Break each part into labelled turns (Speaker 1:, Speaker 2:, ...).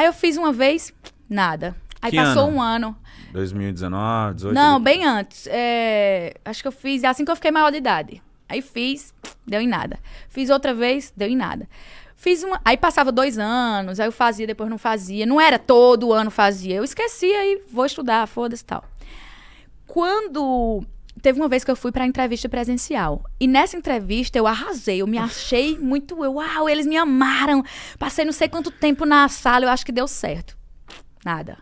Speaker 1: Aí eu fiz uma vez, nada. Aí que passou ano? um ano. 2019, 18? Não, bem antes. É, acho que eu fiz assim que eu fiquei maior de idade. Aí fiz, deu em nada. Fiz outra vez, deu em nada. Fiz uma. Aí passava dois anos, aí eu fazia, depois não fazia. Não era todo ano fazia. Eu esquecia e vou estudar, foda-se tal. Quando teve uma vez que eu fui para entrevista presencial. E nessa entrevista eu arrasei, eu me achei muito. Eu, uau, eles me amaram. Passei não sei quanto tempo na sala, eu acho que deu certo. Nada.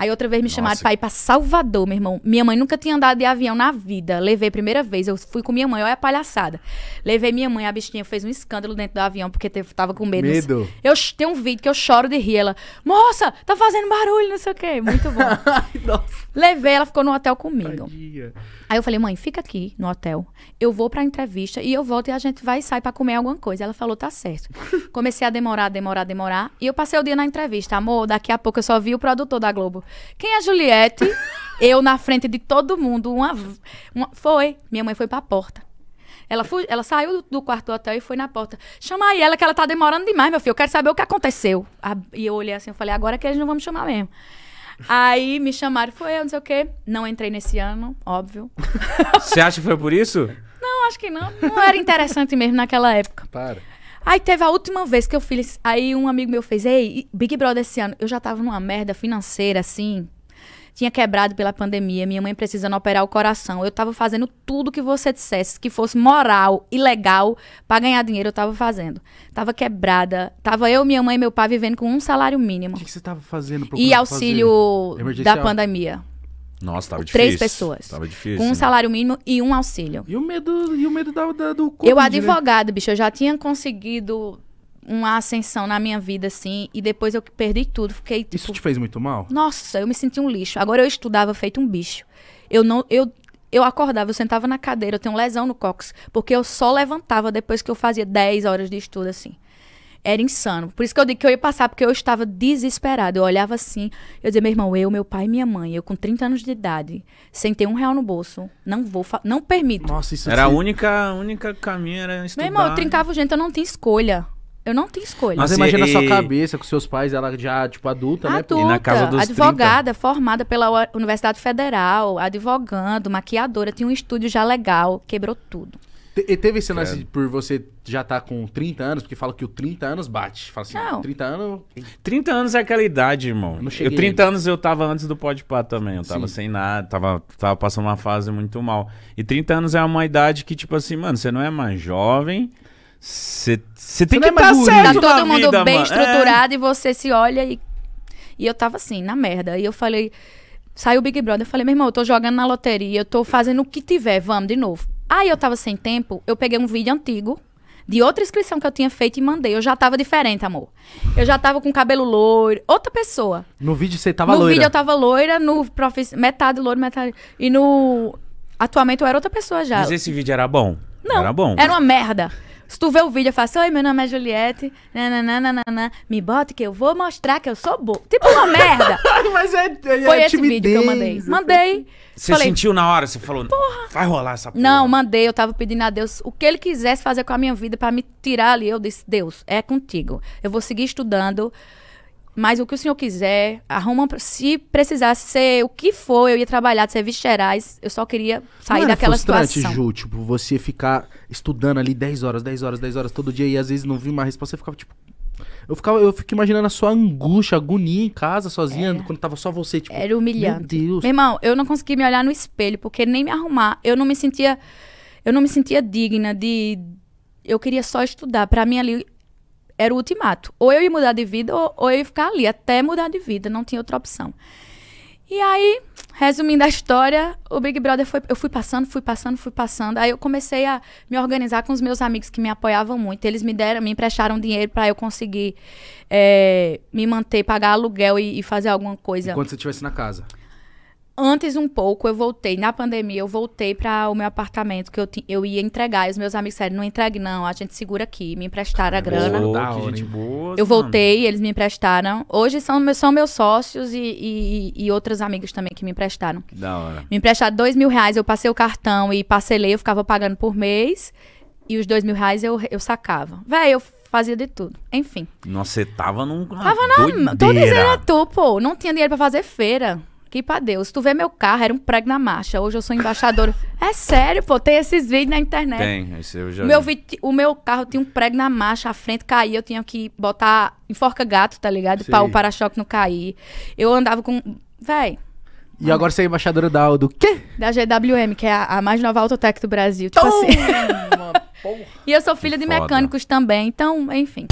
Speaker 1: Aí outra vez me Nossa. chamaram pra ir pra Salvador, meu irmão. Minha mãe nunca tinha andado de avião na vida. Levei a primeira vez, eu fui com minha mãe, olha a palhaçada. Levei minha mãe, a bichinha fez um escândalo dentro do avião, porque tava com medo. Medo. Eu tenho um vídeo que eu choro de rir. Ela, moça, tá fazendo barulho, não sei o quê. Muito bom. Nossa. Levei, ela ficou no hotel comigo. Tadinha. Aí eu falei, mãe, fica aqui no hotel. Eu vou pra entrevista e eu volto e a gente vai sair pra comer alguma coisa. Ela falou, tá certo. Comecei a demorar, demorar, demorar. E eu passei o dia na entrevista. Amor, daqui a pouco eu só vi o produtor da Globo. Quem é Juliette? eu na frente de todo mundo. Uma, uma, foi. Minha mãe foi pra porta. Ela, foi, ela saiu do quarto do hotel e foi na porta. Chama aí ela, que ela tá demorando demais, meu filho. Eu quero saber o que aconteceu. A, e eu olhei assim, eu falei, agora que eles não vão me chamar mesmo. Aí me chamaram, foi eu, não sei o quê. Não entrei nesse ano, óbvio. Você acha que foi por isso? Não, acho que não. Não era interessante mesmo naquela época. Para. Aí teve a última vez que eu fiz. Aí um amigo meu fez: Ei, Big Brother esse ano. Eu já tava numa merda financeira, assim. Tinha quebrado pela pandemia, minha mãe precisando operar o coração. Eu tava fazendo tudo que você dissesse que fosse moral e legal pra ganhar dinheiro, eu tava fazendo. Tava quebrada. Tava eu, minha mãe e meu pai vivendo com um salário mínimo. O que, que você tava fazendo? E auxílio da pandemia. Nossa, tava difícil. Três pessoas. Tava difícil. Com um né? salário mínimo e um auxílio. E o medo, e o medo da, da do corpo Eu advogado, né? bicho, eu já tinha conseguido uma ascensão na minha vida, assim, e depois eu perdi tudo, fiquei tipo, Isso te fez muito mal? Nossa, eu me senti um lixo. Agora eu estudava feito um bicho. Eu não, eu eu acordava, eu sentava na cadeira, eu tenho lesão no cox, porque eu só levantava depois que eu fazia 10 horas de estudo, assim. Era insano. Por isso que eu digo que eu ia passar, porque eu estava desesperada. Eu olhava assim, eu dizia, meu irmão, eu, meu pai e minha mãe, eu com 30 anos de idade, sem ter um real no bolso, não vou, não permito. Nossa, isso Era assim... a única, única caminho, era estudar. Meu irmão, eu trincava o gente, eu não tinha escolha. Eu não tinha escolha. Mas, Mas imagina e... sua cabeça com seus pais, ela já, tipo, adulta, né, adulta né? E na casa dos advogada, 30. formada pela Universidade Federal, advogando, maquiadora, tinha um estúdio já legal, quebrou tudo. E teve esse lance por você já estar tá com 30 anos, porque fala que o 30 anos bate. Fala assim, não. 30 anos. 30 anos é aquela idade, irmão. Eu, não cheguei eu 30 ainda. anos eu tava antes do pode pá também. Eu tava Sim. sem nada, tava, tava passando uma fase muito mal. E 30 anos é uma idade que, tipo assim, mano, você não é mais jovem. Você tem que estar é tá certo. Tá todo mundo vida, bem mano. É. estruturado é. e você se olha e. E eu tava assim, na merda. E eu falei. Saiu o Big Brother. Eu falei, meu irmão, eu tô jogando na loteria, eu tô fazendo o que tiver, vamos de novo. Aí eu tava sem tempo, eu peguei um vídeo antigo de outra inscrição que eu tinha feito e mandei. Eu já tava diferente, amor. Eu já tava com cabelo loiro, outra pessoa. No vídeo você tava no loira. No vídeo eu tava loira, no profiss... metade loiro, metade. E no. Atualmente eu era outra pessoa já. Mas esse vídeo era bom? Não. Era bom. Era uma merda. Se tu vê o vídeo, eu faço, oi, meu nome é Juliette, nananana, me bota que eu vou mostrar que eu sou boa. Tipo uma merda. Mas é, é, é Foi é esse timidez, vídeo que eu mandei. Assim. Mandei. Você falei, sentiu na hora? Você falou, porra. vai rolar essa porra. Não, mandei. Eu tava pedindo a Deus o que ele quisesse fazer com a minha vida para me tirar ali. Eu disse, Deus, é contigo. Eu vou seguir estudando. Mas o que o senhor quiser, arruma. Se precisasse ser o que for, eu ia trabalhar de serviços gerais. Eu só queria sair não daquela situação. Ju, tipo, você ficar estudando ali 10 horas, 10 horas, 10 horas todo dia e às vezes não vi uma resposta, você ficava tipo. Eu, ficava, eu fico imaginando a sua angústia, agonia em casa, sozinha, Era. É. quando tava só você, tipo. Era humilhante. Meu Deus. Meu irmão, eu não conseguia me olhar no espelho, porque nem me arrumar. Eu não me sentia. Eu não me sentia digna de. Eu queria só estudar. para mim ali era o ultimato. Ou eu ia mudar de vida, ou, ou eu ia ficar ali, até mudar de vida, não tinha outra opção. E aí, resumindo a história, o Big Brother foi. Eu fui passando, fui passando, fui passando. Aí eu comecei a me organizar com os meus amigos que me apoiavam muito. Eles me deram, me emprestaram dinheiro para eu conseguir é, me manter, pagar aluguel e, e fazer alguma coisa. Enquanto você estivesse na casa antes um pouco, eu voltei, na pandemia, eu voltei para o meu apartamento que eu, eu ia entregar. E os meus amigos disseram: não entregue, não, a gente segura aqui. Me emprestaram a grana. Boa, hora, boa, eu voltei, mano. eles me emprestaram. Hoje são, são meus sócios e, e, e outros amigos também que me emprestaram. Da hora. Me emprestaram dois mil reais, eu passei o cartão e parcelei, eu ficava pagando por mês. E os dois mil reais eu, eu sacava. Véi, eu fazia de tudo. Enfim. Nossa, você tava num. Tava na. Doideira. Todo era tu, pô. Não tinha dinheiro pra fazer feira. Que pra Deus. Tu vê meu carro, era um prego na marcha. Hoje eu sou embaixador. é sério, pô. Tem esses vídeos na internet. Tem, esse eu já. Meu vi... O meu carro tinha um prego na marcha, a frente caía, eu tinha que botar enforca gato, tá ligado? Sim. Pra o para-choque não cair. Eu andava com. Véi. E agora você é embaixadora da do quê? Da GWM, que é a, a mais nova autotec do Brasil. Tipo assim. Porra. E eu sou filha que de foda. mecânicos também, então, enfim.